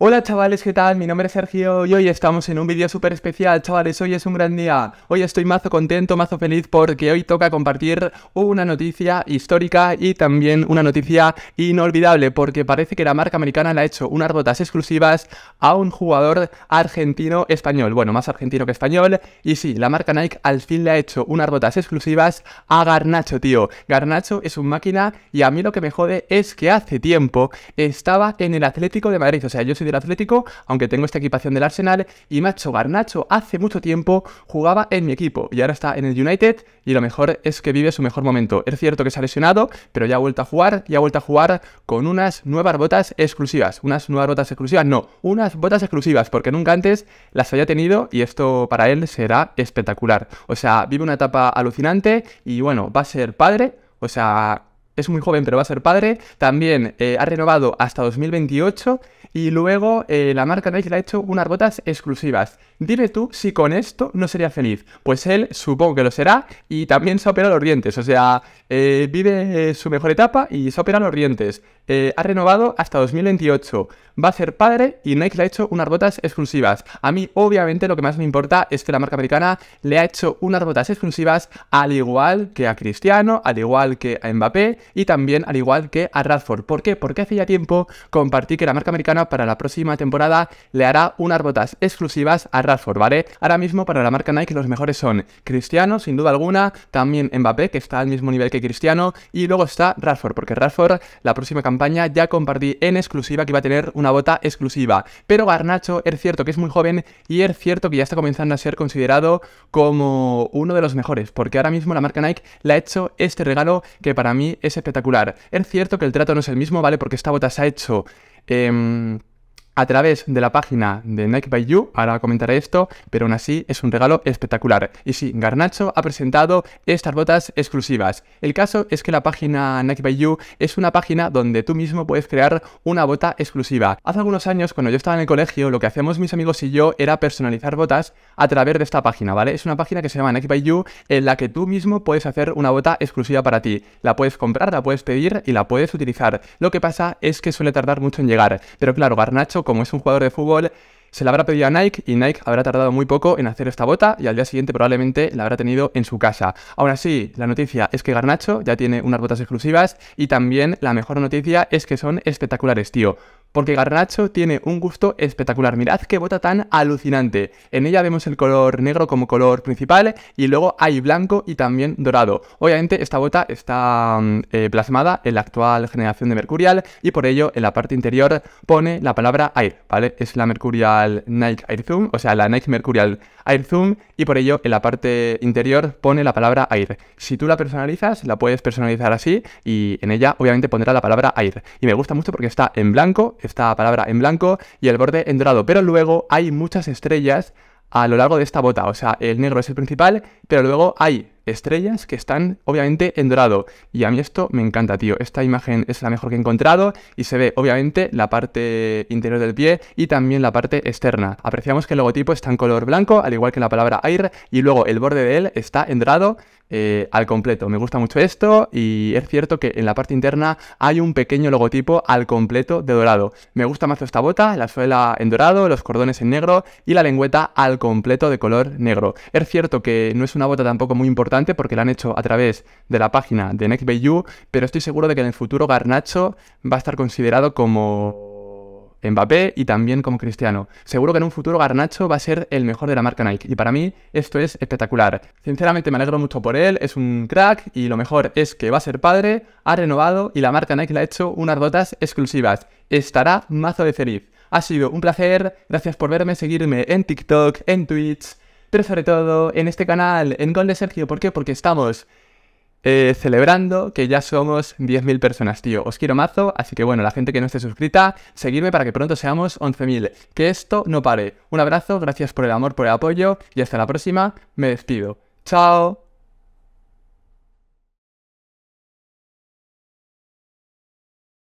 Hola chavales, ¿qué tal? Mi nombre es Sergio y hoy estamos en un vídeo súper especial, chavales, hoy es un gran día. Hoy estoy mazo contento, mazo feliz porque hoy toca compartir una noticia histórica y también una noticia inolvidable porque parece que la marca americana le ha hecho unas botas exclusivas a un jugador argentino-español, bueno, más argentino que español. Y sí, la marca Nike al fin le ha hecho unas botas exclusivas a Garnacho, tío. Garnacho es un máquina y a mí lo que me jode es que hace tiempo estaba en el Atlético de Madrid, o sea, yo soy del Atlético, aunque tengo esta equipación del Arsenal, y Macho Garnacho hace mucho tiempo jugaba en mi equipo y ahora está en el United y lo mejor es que vive su mejor momento. Es cierto que se ha lesionado, pero ya ha vuelto a jugar y ha vuelto a jugar con unas nuevas botas exclusivas. Unas nuevas botas exclusivas, no, unas botas exclusivas, porque nunca antes las había tenido y esto para él será espectacular. O sea, vive una etapa alucinante y bueno, va a ser padre. O sea, es muy joven, pero va a ser padre. También eh, ha renovado hasta 2028. Y luego eh, la marca Nike le ha hecho unas botas exclusivas. Dime tú si con esto no sería feliz. Pues él supongo que lo será y también se opera los dientes. O sea, eh, vive su mejor etapa y se opera los dientes. ha renovado hasta 2028. Va a ser padre y Nike le ha hecho unas botas exclusivas. A mí obviamente lo que más me importa es que la marca americana le ha hecho unas botas exclusivas al igual que a Cristiano, al igual que a Mbappé y también al igual que a Radford. ¿Por qué? Porque hace ya tiempo compartí que la marca americana para la próxima temporada le hará unas botas exclusivas a Radford, ¿vale? Ahora mismo para la marca Nike los mejores son Cristiano, sin duda alguna, también Mbappé, que está al mismo nivel que Cristiano, y luego está Radford, porque Radford la próxima campaña ya compartí en exclusiva que iba a tener una bota exclusiva. Pero Garnacho es cierto que es muy joven y es cierto que ya está comenzando a ser considerado como uno de los mejores, porque ahora mismo la marca Nike le ha hecho este regalo que para mí es espectacular. Es cierto que el trato no es el mismo, ¿vale? Porque esta bota se ha hecho em, a través de la página de Nike by You, ahora comentaré esto, pero aún así es un regalo espectacular. Y sí, Garnacho ha presentado estas botas exclusivas. El caso es que la página Nike by You es una página donde tú mismo puedes crear una bota exclusiva. Hace algunos años, cuando yo estaba en el colegio, lo que hacíamos mis amigos y yo era personalizar botas a través de esta página, ¿vale? Es una página que se llama Nike by You, en la que tú mismo puedes hacer una bota exclusiva para ti. La puedes comprar, la puedes pedir y la puedes utilizar. Lo que pasa es que suele tardar mucho en llegar. Pero claro, Garnacho como es un jugador de fútbol, se la habrá pedido a Nike y Nike habrá tardado muy poco en hacer esta bota y al día siguiente probablemente la habrá tenido en su casa. Aún así, la noticia es que Garnacho ya tiene unas botas exclusivas y también la mejor noticia es que son espectaculares, tío porque Garnacho tiene un gusto espectacular. Mirad qué bota tan alucinante. En ella vemos el color negro como color principal y luego hay blanco y también dorado. Obviamente esta bota está mm, eh, plasmada en la actual generación de Mercurial y por ello en la parte interior pone la palabra Air, ¿vale? Es la Mercurial Night Air Zoom, o sea, la Nike Mercurial Air Zoom, y por ello en la parte interior pone la palabra Air. Si tú la personalizas, la puedes personalizar así y en ella obviamente pondrá la palabra Air. Y me gusta mucho porque está en blanco, esta palabra en blanco y el borde en dorado, pero luego hay muchas estrellas a lo largo de esta bota. O sea, el negro es el principal, pero luego hay estrellas que están obviamente en dorado. Y a mí esto me encanta, tío. Esta imagen es la mejor que he encontrado y se ve obviamente la parte interior del pie y también la parte externa. Apreciamos que el logotipo está en color blanco, al igual que la palabra air, y luego el borde de él está en dorado eh, al completo. Me gusta mucho esto y es cierto que en la parte interna hay un pequeño logotipo al completo de dorado. Me gusta más esta bota, la suela en dorado, los cordones en negro y la lengüeta al completo de color negro. Es cierto que no es una bota tampoco muy importante porque la han hecho a través de la página de NextBayU, pero estoy seguro de que en el futuro Garnacho va a estar considerado como Mbappé y también como Cristiano. Seguro que en un futuro Garnacho va a ser el mejor de la marca Nike y para mí esto es espectacular. Sinceramente me alegro mucho por él, es un crack y lo mejor es que va a ser padre, ha renovado y la marca Nike le ha hecho unas botas exclusivas. Estará mazo de feliz. Ha sido un placer, gracias por verme, seguirme en TikTok, en Twitch, pero sobre todo en este canal, en Gol de Sergio. ¿Por qué? Porque estamos eh, celebrando que ya somos 10.000 personas, tío. Os quiero mazo, así que bueno, la gente que no esté suscrita, seguidme para que pronto seamos 11.000. Que esto no pare. Un abrazo, gracias por el amor, por el apoyo y hasta la próxima. Me despido. Chao.